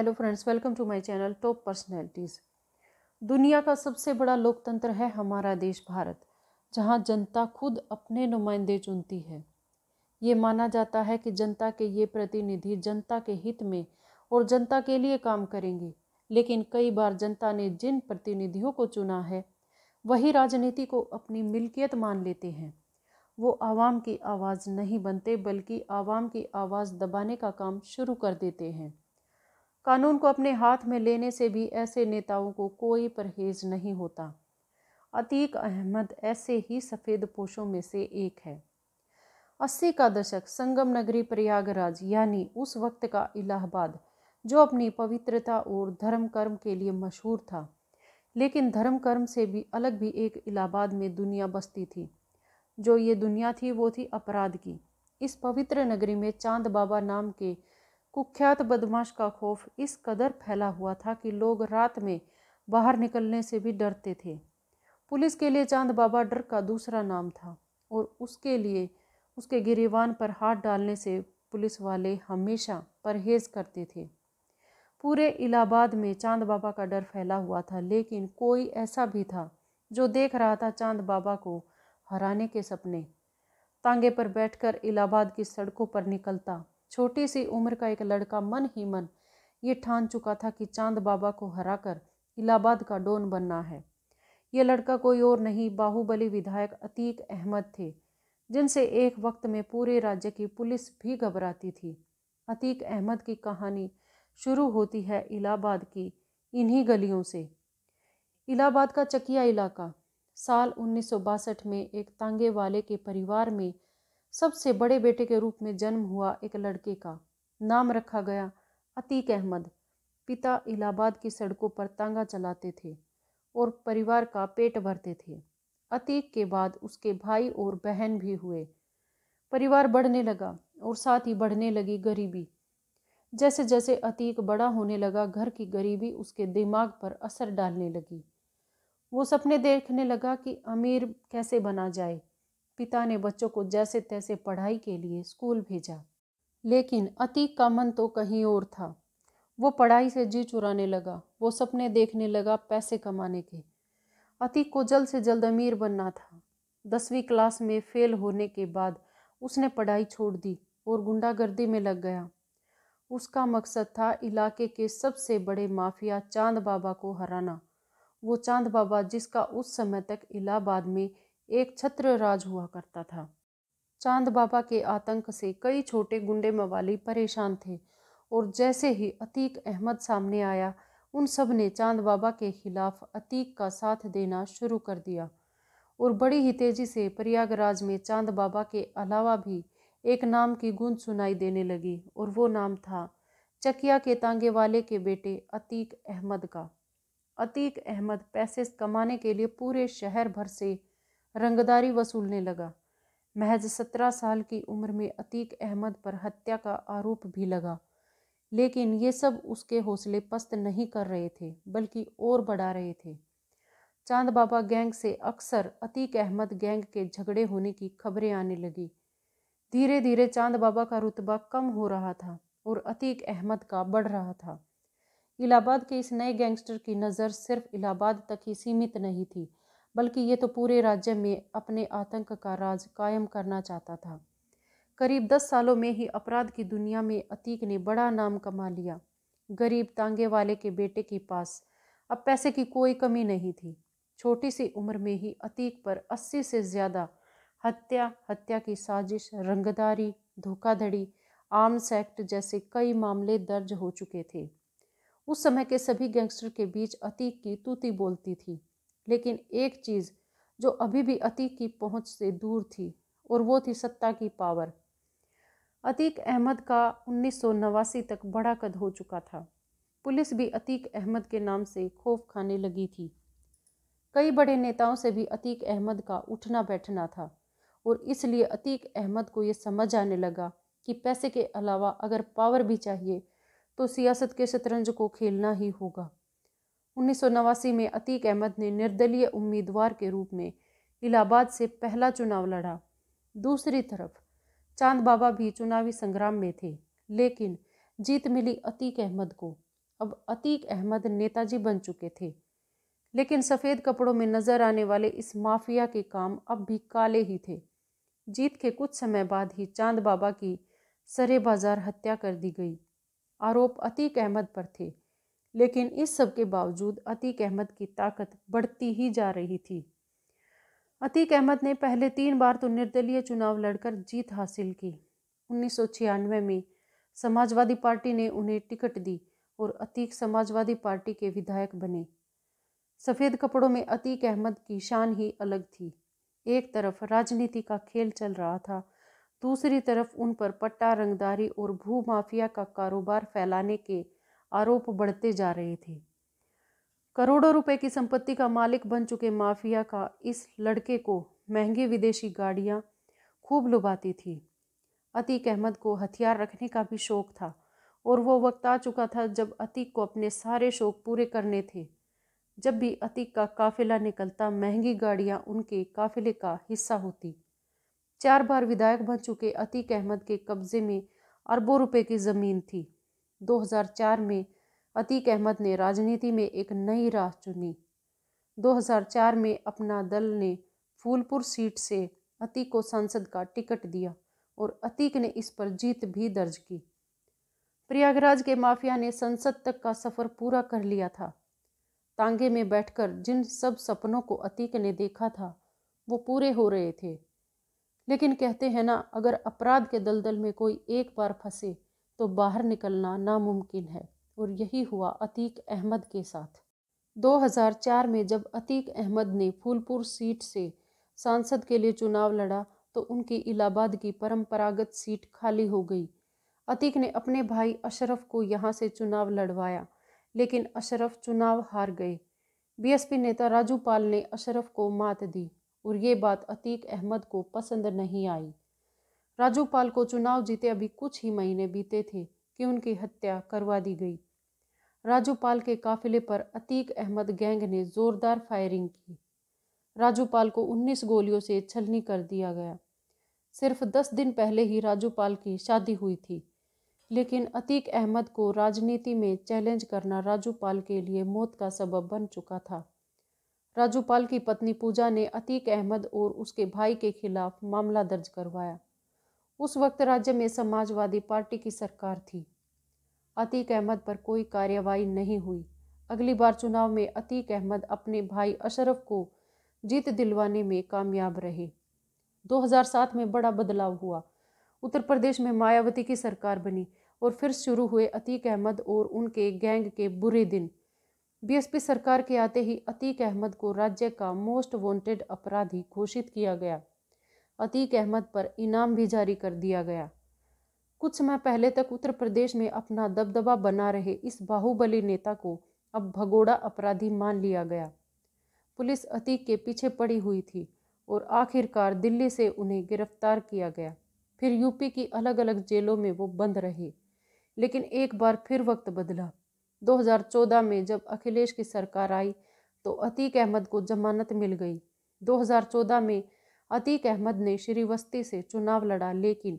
hello friends welcome to my channel top personalities दुनिया का सबसे बड़ा लोकतंत्र है हमारा देश भारत जहां जनता खुद अपने नुमाइंदे चुनती है ये माना जाता है कि जनता के ये प्रतिनिधि जनता के हित में और जनता के लिए काम करेंगे लेकिन कई बार जनता ने जिन प्रतिनिधियों को चुना है वही राजनीति को अपनी मिल्कियत मान लेते हैं वो आवाम की आवाज़ नहीं बनते बल्कि आवाम की आवाज़ दबाने का काम शुरू कर देते हैं कानून को अपने हाथ में लेने से भी ऐसे नेताओं को कोई परहेज नहीं होता अतीक अहमद ऐसे ही सफ़ेद पोशों में से एक है अस्सी का दशक संगम नगरी प्रयागराज यानी उस वक्त का इलाहाबाद जो अपनी पवित्रता और धर्म कर्म के लिए मशहूर था लेकिन धर्म कर्म से भी अलग भी एक इलाहाबाद में दुनिया बसती थी जो ये दुनिया थी वो थी अपराध की इस पवित्र नगरी में चांद बाबा नाम के कुख्यात बदमाश का खौफ इस कदर फैला हुआ था कि लोग रात में बाहर निकलने से भी डरते थे पुलिस के लिए चांद बाबा डर का दूसरा नाम था और उसके लिए उसके गिरीवान पर हाथ डालने से पुलिस वाले हमेशा परहेज करते थे पूरे इलाहाबाद में चांद बाबा का डर फैला हुआ था लेकिन कोई ऐसा भी था जो देख रहा था चांद बाबा को हराने के सपने तांगे पर बैठकर इलाहाबाद की सड़कों पर निकलता छोटी सी उम्र का एक लड़का मन ही मन ये ठान चुका था कि चांद बाबा को हराकर इलाहाबाद का डोन बनना है ये लड़का कोई और नहीं बाहुबली विधायक अतीक अहमद थे जिनसे एक वक्त में पूरे राज्य की पुलिस भी घबराती थी अतीक अहमद की कहानी शुरू होती है इलाहाबाद की इन्हीं गलियों से इलाहाबाद का चकिया इलाका साल उन्नीस में एक तांगे वाले के परिवार में सबसे बड़े बेटे के रूप में जन्म हुआ एक लड़के का नाम रखा गया अतीक अहमद पिता इलाहाबाद की सड़कों पर तांगा चलाते थे और परिवार का पेट भरते थे अतीक के बाद उसके भाई और बहन भी हुए परिवार बढ़ने लगा और साथ ही बढ़ने लगी गरीबी जैसे जैसे अतीक बड़ा होने लगा घर की गरीबी उसके दिमाग पर असर डालने लगी वो सपने देखने लगा कि अमीर कैसे बना जाए पिता ने बच्चों को जैसे तैसे पढ़ाई के लिए स्कूल भेजा लेकिन अतीक का मन तो कहीं और था वो पढ़ाई से जी चुराने लगा वो सपने देखने लगा पैसे कमाने के अतीक को जल्द से जल्द अमीर बनना था दसवीं क्लास में फेल होने के बाद उसने पढ़ाई छोड़ दी और गुंडागर्दी में लग गया उसका मकसद था इलाके के सबसे बड़े माफिया चांद बाबा को हराना वो चांद बाबा जिसका उस समय तक इलाहाबाद में एक छत्र राज हुआ करता था चांद बाबा के आतंक से कई छोटे गुंडे मवाली परेशान थे और जैसे ही अतीक अहमद सामने आया उन सब ने चांद बाबा के खिलाफ अतीक का साथ देना शुरू कर दिया और बड़ी ही तेज़ी से प्रयागराज में चांद बाबा के अलावा भी एक नाम की गूंज सुनाई देने लगी और वो नाम था चकिया के तांगे वाले के बेटे अतीक अहमद का अतीक अहमद पैसे कमाने के लिए पूरे शहर भर से रंगदारी वसूलने लगा महज सत्रह साल की उम्र में अतीक अहमद पर हत्या का आरोप भी लगा लेकिन ये सब उसके हौसले पस्त नहीं कर रहे थे बल्कि और बढ़ा रहे थे चांद बाबा गैंग से अक्सर अतीक अहमद गैंग के झगड़े होने की खबरें आने लगी धीरे धीरे चांद बाबा का रुतबा कम हो रहा था और अतीक अहमद का बढ़ रहा था इलाहाबाद के इस नए गैंगस्टर की नज़र सिर्फ इलाहाबाद तक ही सीमित नहीं थी बल्कि ये तो पूरे राज्य में अपने आतंक का राज कायम करना चाहता था करीब दस सालों में ही अपराध की दुनिया में अतीक ने बड़ा नाम कमा लिया गरीब तांगे वाले के बेटे के पास अब पैसे की कोई कमी नहीं थी छोटी सी उम्र में ही अतीक पर अस्सी से ज़्यादा हत्या हत्या की साजिश रंगदारी धोखाधड़ी आर्म्स एक्ट जैसे कई मामले दर्ज हो चुके थे उस समय के सभी गैंगस्टर के बीच अतीक की तूती बोलती थी लेकिन एक चीज़ जो अभी भी अतीक की पहुंच से दूर थी और वो थी सत्ता की पावर अतीक अहमद का उन्नीस तक बड़ा कद हो चुका था पुलिस भी अतीक अहमद के नाम से खौफ खाने लगी थी कई बड़े नेताओं से भी अतीक अहमद का उठना बैठना था और इसलिए अतीक अहमद को ये समझ आने लगा कि पैसे के अलावा अगर पावर भी चाहिए तो सियासत के शतरंज को खेलना ही होगा उन्नीस में अतीक अहमद ने निर्दलीय उम्मीदवार के रूप में इलाहाबाद से पहला चुनाव लड़ा दूसरी तरफ चांद बाबा भी चुनावी संग्राम में थे लेकिन जीत मिली अतीक अहमद को अब अतीक अहमद नेताजी बन चुके थे लेकिन सफ़ेद कपड़ों में नज़र आने वाले इस माफिया के काम अब भी काले ही थे जीत के कुछ समय बाद ही चांद बाबा की सरे बाजार हत्या कर दी गई आरोप अतीक अहमद पर थे लेकिन इस सब के बावजूद अतीक अहमद की ताकत बढ़ती ही जा रही थी अतीक अहमद ने पहले तीन बार तो निर्दलीय चुनाव लड़कर जीत हासिल की उन्नीस में समाजवादी पार्टी ने उन्हें टिकट दी और अतीक समाजवादी पार्टी के विधायक बने सफ़ेद कपड़ों में अतीक अहमद की शान ही अलग थी एक तरफ राजनीति का खेल चल रहा था दूसरी तरफ उन पर पट्टा रंगदारी और भू माफिया का कारोबार फैलाने के आरोप बढ़ते जा रहे थे करोड़ों रुपए की संपत्ति का मालिक बन चुके माफिया का इस लड़के को महंगी विदेशी गाड़ियां खूब लुभाती थी अतीक अहमद को हथियार रखने का भी शौक था और वो वक्त आ चुका था जब अतीक को अपने सारे शौक पूरे करने थे जब भी अतीक का काफिला निकलता महंगी गाड़ियां उनके काफिले का हिस्सा होती चार बार विधायक बन चुके अतीक अहमद के कब्जे में अरबों रुपए की ज़मीन थी 2004 में अतीक अहमद ने राजनीति में एक नई राह चुनी 2004 में अपना दल ने फूलपुर सीट से अतीक को संसद का टिकट दिया और अतीक ने इस पर जीत भी दर्ज की प्रयागराज के माफिया ने संसद तक का सफ़र पूरा कर लिया था तांगे में बैठकर जिन सब सपनों को अतीक ने देखा था वो पूरे हो रहे थे लेकिन कहते हैं ना अगर अपराध के दलदल में कोई एक बार फंसे तो बाहर निकलना नामुमकिन है और यही हुआ अतीक अहमद के साथ 2004 में जब अतीक अहमद ने फूलपुर सीट से सांसद के लिए चुनाव लड़ा तो उनकी इलाहाबाद की परंपरागत सीट खाली हो गई अतीक ने अपने भाई अशरफ को यहाँ से चुनाव लड़वाया लेकिन अशरफ चुनाव हार गए बीएसपी नेता राजू पाल ने अशरफ को मात दी और ये बात अतीक अहमद को पसंद नहीं आई राजूपाल को चुनाव जीते अभी कुछ ही महीने बीते थे कि उनकी हत्या करवा दी गई राजूपाल के काफिले पर अतीक अहमद गैंग ने जोरदार फायरिंग की राजूपाल को 19 गोलियों से छलनी कर दिया गया सिर्फ 10 दिन पहले ही राजूपाल की शादी हुई थी लेकिन अतीक अहमद को राजनीति में चैलेंज करना राजूपाल के लिए मौत का सबब बन चुका था राजूपाल की पत्नी पूजा ने अतीक अहमद और उसके भाई के खिलाफ मामला दर्ज करवाया उस वक्त राज्य में समाजवादी पार्टी की सरकार थी अतीक अहमद पर कोई कार्रवाई नहीं हुई अगली बार चुनाव में अतीक अहमद अपने भाई अशरफ को जीत दिलवाने में कामयाब रहे 2007 में बड़ा बदलाव हुआ उत्तर प्रदेश में मायावती की सरकार बनी और फिर शुरू हुए अतीक अहमद और उनके गैंग के बुरे दिन बीएसपी सरकार के आते ही अतीक अहमद को राज्य का मोस्ट वांटेड अपराधी घोषित किया गया अतीक अहमद पर इनाम भी जारी कर दिया गया कुछ समय पहले तक उत्तर प्रदेश में अपना दबदबा बना रहे इस बाहुबली नेता को अब भगोड़ा अपराधी मान लिया गया पुलिस अतीक के पीछे पड़ी हुई थी और आखिरकार दिल्ली से उन्हें गिरफ्तार किया गया फिर यूपी की अलग अलग जेलों में वो बंद रहे लेकिन एक बार फिर वक्त बदला 2014 में जब अखिलेश की सरकार आई तो अतीक अहमद को जमानत मिल गई 2014 में अतीक अहमद ने श्रीवस्ती से चुनाव लड़ा लेकिन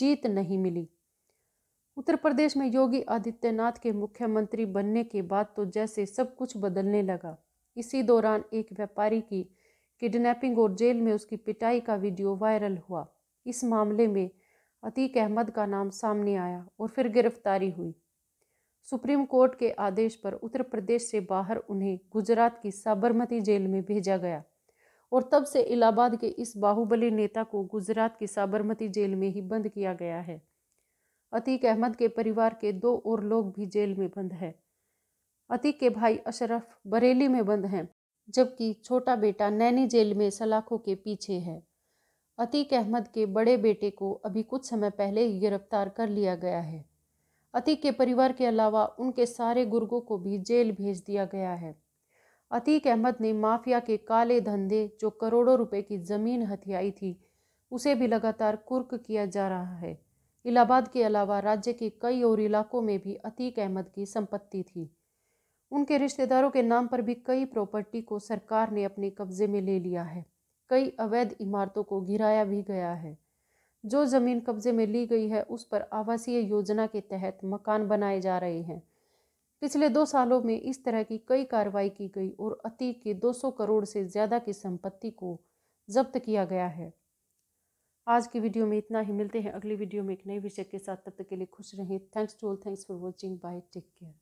जीत नहीं मिली उत्तर प्रदेश में योगी आदित्यनाथ के मुख्यमंत्री बनने के बाद तो जैसे सब कुछ बदलने लगा इसी दौरान एक व्यापारी की किडनैपिंग और जेल में उसकी पिटाई का वीडियो वायरल हुआ इस मामले में अतीक अहमद का नाम सामने आया और फिर गिरफ्तारी हुई सुप्रीम कोर्ट के आदेश पर उत्तर प्रदेश से बाहर उन्हें गुजरात की साबरमती जेल में भेजा गया और तब से इलाहाबाद के इस बाहुबली नेता को गुजरात की साबरमती जेल में ही बंद किया गया है अतीक अहमद के परिवार के दो और लोग भी जेल में बंद हैं अतीक के भाई अशरफ बरेली में बंद हैं जबकि छोटा बेटा नैनी जेल में सलाखों के पीछे है अतीक अहमद के बड़े बेटे को अभी कुछ समय पहले ही गिरफ्तार कर लिया गया है अतीक के परिवार के अलावा उनके सारे गुर्गों को भी जेल भेज दिया गया है अतीक अहमद ने माफिया के काले धंधे जो करोड़ों रुपए की ज़मीन हथियाई थी उसे भी लगातार कुर्क किया जा रहा है इलाहाबाद के अलावा राज्य के कई और इलाकों में भी अतीक अहमद की संपत्ति थी उनके रिश्तेदारों के नाम पर भी कई प्रॉपर्टी को सरकार ने अपने कब्जे में ले लिया है कई अवैध इमारतों को घिराया भी गया है जो ज़मीन कब्जे में ली गई है उस पर आवासीय योजना के तहत मकान बनाए जा रहे हैं पिछले दो सालों में इस तरह की कई कार्रवाई की गई और अतीक के 200 करोड़ से ज़्यादा की संपत्ति को जब्त किया गया है आज की वीडियो में इतना ही मिलते हैं अगली वीडियो में एक नए विषय के साथ तब तक के लिए खुश रहें thanks to all thanks for watching bye take care